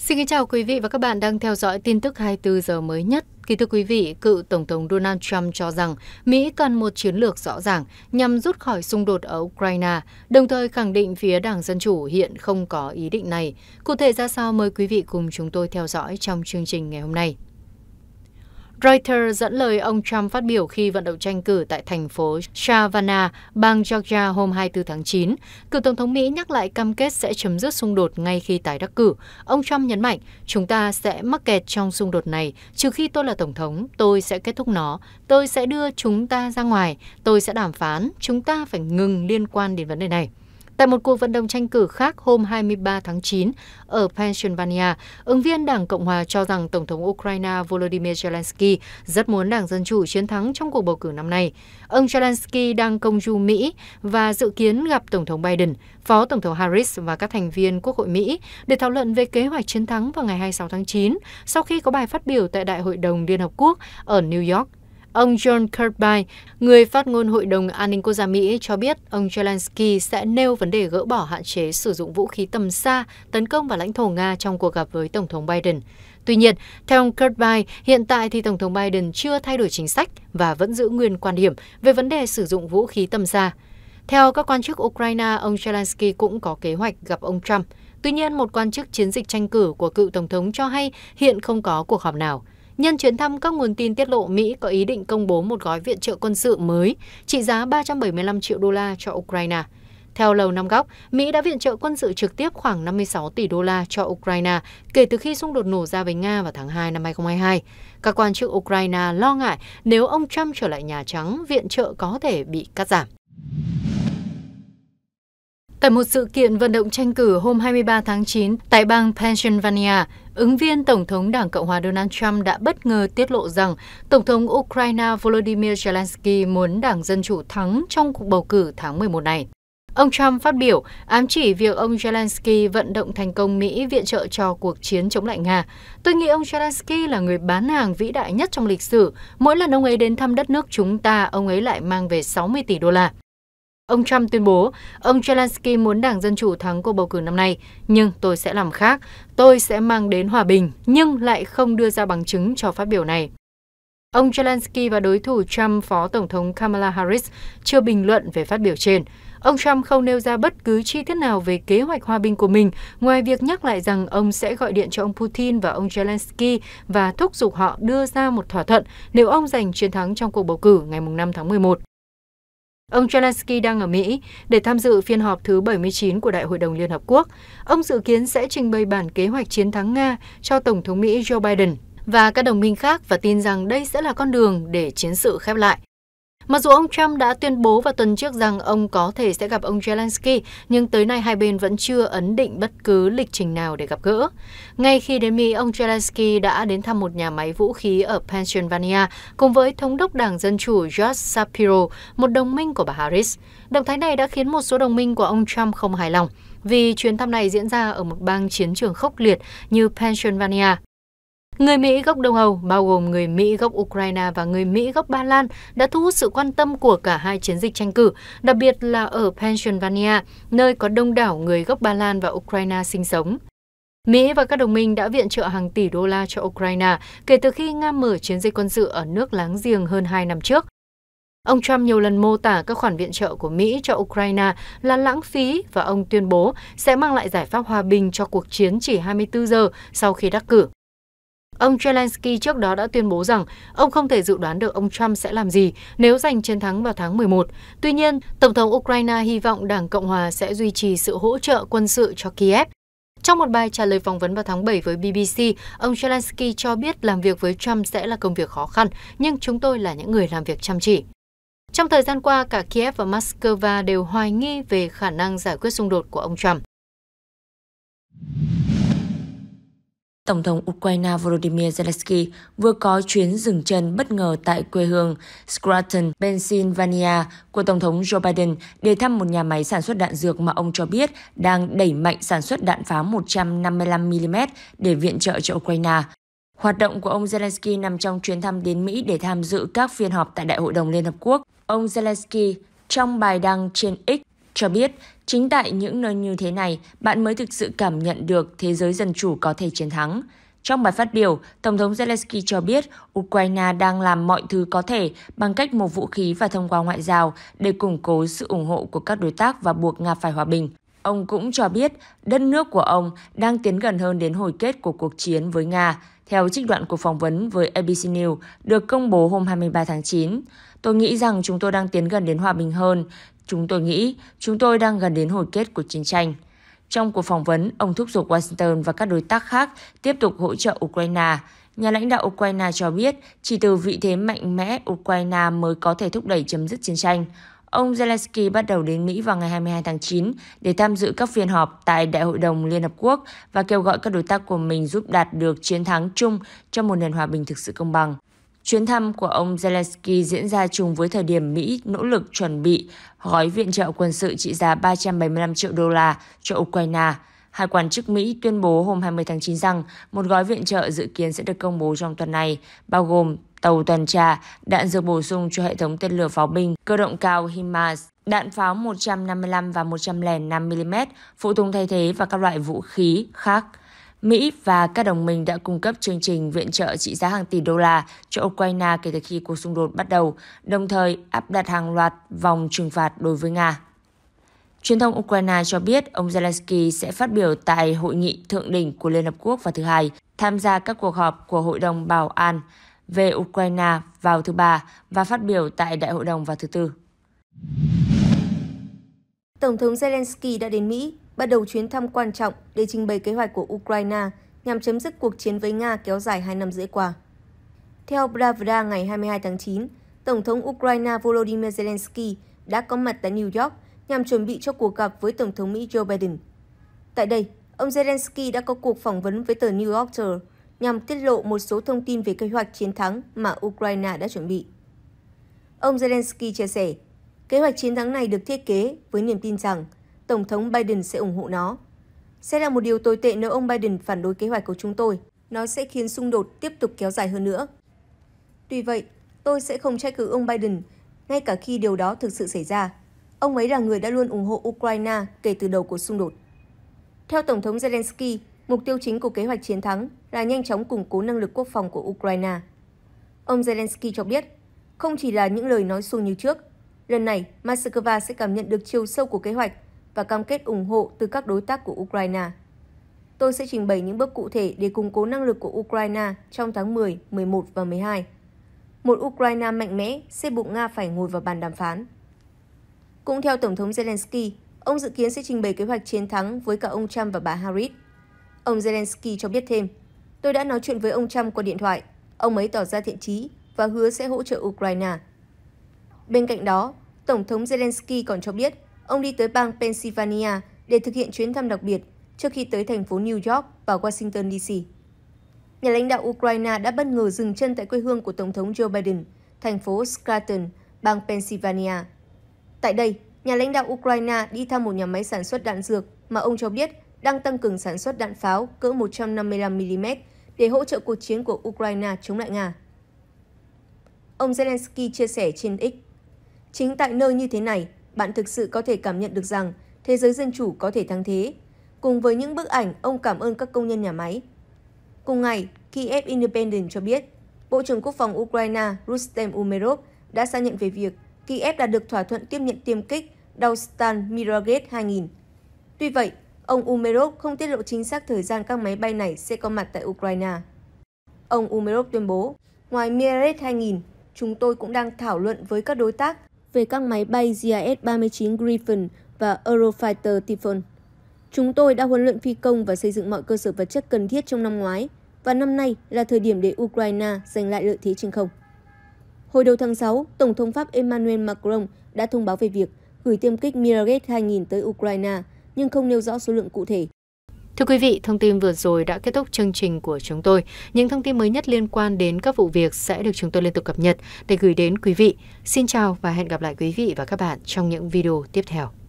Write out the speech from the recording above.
Xin kính chào quý vị và các bạn đang theo dõi tin tức 24 giờ mới nhất. Kính thưa quý vị, cựu Tổng thống Donald Trump cho rằng Mỹ cần một chiến lược rõ ràng nhằm rút khỏi xung đột ở Ukraine, đồng thời khẳng định phía Đảng Dân Chủ hiện không có ý định này. Cụ thể ra sao mời quý vị cùng chúng tôi theo dõi trong chương trình ngày hôm nay. Reuters dẫn lời ông Trump phát biểu khi vận động tranh cử tại thành phố Savannah, bang Georgia hôm 24 tháng 9. Cựu Tổng thống Mỹ nhắc lại cam kết sẽ chấm dứt xung đột ngay khi tái đắc cử. Ông Trump nhấn mạnh, chúng ta sẽ mắc kẹt trong xung đột này. Trừ khi tôi là Tổng thống, tôi sẽ kết thúc nó. Tôi sẽ đưa chúng ta ra ngoài. Tôi sẽ đàm phán. Chúng ta phải ngừng liên quan đến vấn đề này. Tại một cuộc vận động tranh cử khác hôm 23 tháng 9 ở Pennsylvania, ứng viên Đảng Cộng Hòa cho rằng Tổng thống Ukraine Volodymyr Zelensky rất muốn Đảng Dân Chủ chiến thắng trong cuộc bầu cử năm nay. Ông Zelensky đang công du Mỹ và dự kiến gặp Tổng thống Biden, Phó Tổng thống Harris và các thành viên Quốc hội Mỹ để thảo luận về kế hoạch chiến thắng vào ngày 26 tháng 9 sau khi có bài phát biểu tại Đại hội đồng Liên Hợp Quốc ở New York Ông John Kirby, người phát ngôn Hội đồng An ninh Quốc gia Mỹ cho biết ông Zelensky sẽ nêu vấn đề gỡ bỏ hạn chế sử dụng vũ khí tầm xa tấn công vào lãnh thổ Nga trong cuộc gặp với Tổng thống Biden. Tuy nhiên, theo ông Kirby, hiện tại thì Tổng thống Biden chưa thay đổi chính sách và vẫn giữ nguyên quan điểm về vấn đề sử dụng vũ khí tầm xa. Theo các quan chức Ukraine, ông Zelensky cũng có kế hoạch gặp ông Trump. Tuy nhiên, một quan chức chiến dịch tranh cử của cựu Tổng thống cho hay hiện không có cuộc họp nào. Nhân chuyến thăm, các nguồn tin tiết lộ Mỹ có ý định công bố một gói viện trợ quân sự mới trị giá 375 triệu đô la cho Ukraine. Theo Lầu Năm Góc, Mỹ đã viện trợ quân sự trực tiếp khoảng 56 tỷ đô la cho Ukraine kể từ khi xung đột nổ ra với Nga vào tháng 2 năm 2022. Các quan chức Ukraine lo ngại nếu ông Trump trở lại Nhà Trắng, viện trợ có thể bị cắt giảm. Tại một sự kiện vận động tranh cử hôm 23 tháng 9 tại bang Pennsylvania, ứng viên Tổng thống Đảng Cộng hòa Donald Trump đã bất ngờ tiết lộ rằng Tổng thống Ukraine Volodymyr Zelensky muốn Đảng Dân Chủ thắng trong cuộc bầu cử tháng 11 này. Ông Trump phát biểu ám chỉ việc ông Zelensky vận động thành công Mỹ viện trợ cho cuộc chiến chống lại Nga. Tôi nghĩ ông Zelensky là người bán hàng vĩ đại nhất trong lịch sử. Mỗi lần ông ấy đến thăm đất nước chúng ta, ông ấy lại mang về 60 tỷ đô la. Ông Trump tuyên bố, ông Zelensky muốn Đảng Dân Chủ thắng cuộc bầu cử năm nay, nhưng tôi sẽ làm khác, tôi sẽ mang đến hòa bình, nhưng lại không đưa ra bằng chứng cho phát biểu này. Ông Zelensky và đối thủ Trump, Phó Tổng thống Kamala Harris, chưa bình luận về phát biểu trên. Ông Trump không nêu ra bất cứ chi tiết nào về kế hoạch hòa bình của mình, ngoài việc nhắc lại rằng ông sẽ gọi điện cho ông Putin và ông Zelensky và thúc giục họ đưa ra một thỏa thuận nếu ông giành chiến thắng trong cuộc bầu cử ngày 5 tháng 11. Ông Zelensky đang ở Mỹ để tham dự phiên họp thứ 79 của Đại hội đồng Liên Hợp Quốc. Ông dự kiến sẽ trình bày bản kế hoạch chiến thắng Nga cho Tổng thống Mỹ Joe Biden và các đồng minh khác và tin rằng đây sẽ là con đường để chiến sự khép lại. Mặc dù ông Trump đã tuyên bố vào tuần trước rằng ông có thể sẽ gặp ông Zelensky, nhưng tới nay hai bên vẫn chưa ấn định bất cứ lịch trình nào để gặp gỡ. Ngay khi đến Mỹ, ông Zelensky đã đến thăm một nhà máy vũ khí ở Pennsylvania cùng với Thống đốc Đảng Dân Chủ Josh Shapiro, một đồng minh của bà Harris. Động thái này đã khiến một số đồng minh của ông Trump không hài lòng vì chuyến thăm này diễn ra ở một bang chiến trường khốc liệt như Pennsylvania. Người Mỹ gốc Đông Âu, bao gồm người Mỹ gốc Ukraine và người Mỹ gốc Ba Lan đã thu hút sự quan tâm của cả hai chiến dịch tranh cử, đặc biệt là ở Pennsylvania, nơi có đông đảo người gốc Ba Lan và Ukraine sinh sống. Mỹ và các đồng minh đã viện trợ hàng tỷ đô la cho Ukraine kể từ khi Nga mở chiến dịch quân sự ở nước láng giềng hơn 2 năm trước. Ông Trump nhiều lần mô tả các khoản viện trợ của Mỹ cho Ukraine là lãng phí và ông tuyên bố sẽ mang lại giải pháp hòa bình cho cuộc chiến chỉ 24 giờ sau khi đắc cử. Ông Zelensky trước đó đã tuyên bố rằng ông không thể dự đoán được ông Trump sẽ làm gì nếu giành chiến thắng vào tháng 11. Tuy nhiên, Tổng thống Ukraine hy vọng Đảng Cộng Hòa sẽ duy trì sự hỗ trợ quân sự cho Kiev. Trong một bài trả lời phỏng vấn vào tháng 7 với BBC, ông Zelensky cho biết làm việc với Trump sẽ là công việc khó khăn, nhưng chúng tôi là những người làm việc chăm chỉ. Trong thời gian qua, cả Kiev và Moscow đều hoài nghi về khả năng giải quyết xung đột của ông Trump. Tổng thống Ukraine Volodymyr Zelensky vừa có chuyến dừng chân bất ngờ tại quê hương Scranton, Pennsylvania của Tổng thống Joe Biden để thăm một nhà máy sản xuất đạn dược mà ông cho biết đang đẩy mạnh sản xuất đạn pháo 155mm để viện trợ cho Ukraine. Hoạt động của ông Zelensky nằm trong chuyến thăm đến Mỹ để tham dự các phiên họp tại Đại hội đồng Liên Hợp Quốc. Ông Zelensky trong bài đăng trên X cho biết chính tại những nơi như thế này bạn mới thực sự cảm nhận được thế giới dân chủ có thể chiến thắng. Trong bài phát biểu, Tổng thống Zelensky cho biết Ukraine đang làm mọi thứ có thể bằng cách mua vũ khí và thông qua ngoại giao để củng cố sự ủng hộ của các đối tác và buộc Nga phải hòa bình. Ông cũng cho biết đất nước của ông đang tiến gần hơn đến hồi kết của cuộc chiến với Nga, theo trích đoạn của phỏng vấn với ABC News được công bố hôm 23 tháng 9. Tôi nghĩ rằng chúng tôi đang tiến gần đến hòa bình hơn, Chúng tôi nghĩ chúng tôi đang gần đến hồi kết của chiến tranh. Trong cuộc phỏng vấn, ông thúc giục Washington và các đối tác khác tiếp tục hỗ trợ Ukraine. Nhà lãnh đạo Ukraine cho biết chỉ từ vị thế mạnh mẽ Ukraine mới có thể thúc đẩy chấm dứt chiến tranh. Ông Zelensky bắt đầu đến Mỹ vào ngày 22 tháng 9 để tham dự các phiên họp tại Đại hội đồng Liên Hợp Quốc và kêu gọi các đối tác của mình giúp đạt được chiến thắng chung cho một nền hòa bình thực sự công bằng. Chuyến thăm của ông Zelensky diễn ra chung với thời điểm Mỹ nỗ lực chuẩn bị gói viện trợ quân sự trị giá 375 triệu đô la cho Ukraine. Hai quan chức Mỹ tuyên bố hôm 20 tháng 9 rằng một gói viện trợ dự kiến sẽ được công bố trong tuần này, bao gồm tàu tuần tra, đạn dược bổ sung cho hệ thống tên lửa pháo binh cơ động cao HIMARS, đạn pháo 155 và 105 mm, phụ tùng thay thế và các loại vũ khí khác. Mỹ và các đồng minh đã cung cấp chương trình viện trợ trị giá hàng tỷ đô la cho Ukraine kể từ khi cuộc xung đột bắt đầu, đồng thời áp đặt hàng loạt vòng trừng phạt đối với Nga. Truyền thông Ukraine cho biết ông Zelensky sẽ phát biểu tại hội nghị thượng đỉnh của Liên Hợp Quốc vào thứ Hai, tham gia các cuộc họp của Hội đồng Bảo an về Ukraine vào thứ Ba và phát biểu tại Đại hội đồng vào thứ Tư. Tổng thống Zelensky đã đến Mỹ bắt đầu chuyến thăm quan trọng để trình bày kế hoạch của Ukraine nhằm chấm dứt cuộc chiến với Nga kéo dài hai năm rưỡi qua. Theo Pravda ngày 22 tháng 9, Tổng thống Ukraine Volodymyr Zelensky đã có mặt tại New York nhằm chuẩn bị cho cuộc gặp với Tổng thống Mỹ Joe Biden. Tại đây, ông Zelensky đã có cuộc phỏng vấn với tờ New Yorker nhằm tiết lộ một số thông tin về kế hoạch chiến thắng mà Ukraine đã chuẩn bị. Ông Zelensky chia sẻ, kế hoạch chiến thắng này được thiết kế với niềm tin rằng – Tổng thống Biden sẽ ủng hộ nó. Sẽ là một điều tồi tệ nếu ông Biden phản đối kế hoạch của chúng tôi. Nó sẽ khiến xung đột tiếp tục kéo dài hơn nữa. Tuy vậy, tôi sẽ không trách cứ ông Biden, ngay cả khi điều đó thực sự xảy ra. Ông ấy là người đã luôn ủng hộ Ukraine kể từ đầu của xung đột. Theo Tổng thống Zelensky, mục tiêu chính của kế hoạch chiến thắng là nhanh chóng củng cố năng lực quốc phòng của Ukraine. Ông Zelensky cho biết, không chỉ là những lời nói suông như trước, lần này Moscow sẽ cảm nhận được chiều sâu của kế hoạch và cam kết ủng hộ từ các đối tác của Ukraine. Tôi sẽ trình bày những bước cụ thể để củng cố năng lực của Ukraine trong tháng 10, 11 và 12. Một Ukraine mạnh mẽ sẽ buộc Nga phải ngồi vào bàn đàm phán. Cũng theo Tổng thống Zelensky, ông dự kiến sẽ trình bày kế hoạch chiến thắng với cả ông Trump và bà Harris. Ông Zelensky cho biết thêm, tôi đã nói chuyện với ông Trump qua điện thoại, ông ấy tỏ ra thiện chí và hứa sẽ hỗ trợ Ukraine. Bên cạnh đó, Tổng thống Zelensky còn cho biết Ông đi tới bang Pennsylvania để thực hiện chuyến thăm đặc biệt trước khi tới thành phố New York và Washington DC. Nhà lãnh đạo Ukraine đã bất ngờ dừng chân tại quê hương của Tổng thống Joe Biden, thành phố Scranton, bang Pennsylvania. Tại đây, nhà lãnh đạo Ukraine đi thăm một nhà máy sản xuất đạn dược mà ông cho biết đang tăng cường sản xuất đạn pháo cỡ 155mm để hỗ trợ cuộc chiến của Ukraine chống lại Nga. Ông Zelensky chia sẻ trên X. Chính tại nơi như thế này bạn thực sự có thể cảm nhận được rằng thế giới dân chủ có thể thắng thế. Cùng với những bức ảnh, ông cảm ơn các công nhân nhà máy. Cùng ngày, Kiev Independent cho biết, Bộ trưởng Quốc phòng Ukraine Rustem Umerov đã xác nhận về việc Kiev đã được thỏa thuận tiếp nhận tiêm kích Dostan Mirage 2000. Tuy vậy, ông Umerov không tiết lộ chính xác thời gian các máy bay này sẽ có mặt tại Ukraine. Ông Umerov tuyên bố, ngoài Mirage 2000, chúng tôi cũng đang thảo luận với các đối tác về các máy bay JS-39 Griffon và Eurofighter Typhoon. Chúng tôi đã huấn luyện phi công và xây dựng mọi cơ sở vật chất cần thiết trong năm ngoái, và năm nay là thời điểm để Ukraine giành lại lợi thế trên không. Hồi đầu tháng 6, Tổng thống Pháp Emmanuel Macron đã thông báo về việc gửi tiêm kích Miraget 2000 tới Ukraine, nhưng không nêu rõ số lượng cụ thể. Thưa quý vị, thông tin vừa rồi đã kết thúc chương trình của chúng tôi. Những thông tin mới nhất liên quan đến các vụ việc sẽ được chúng tôi liên tục cập nhật để gửi đến quý vị. Xin chào và hẹn gặp lại quý vị và các bạn trong những video tiếp theo.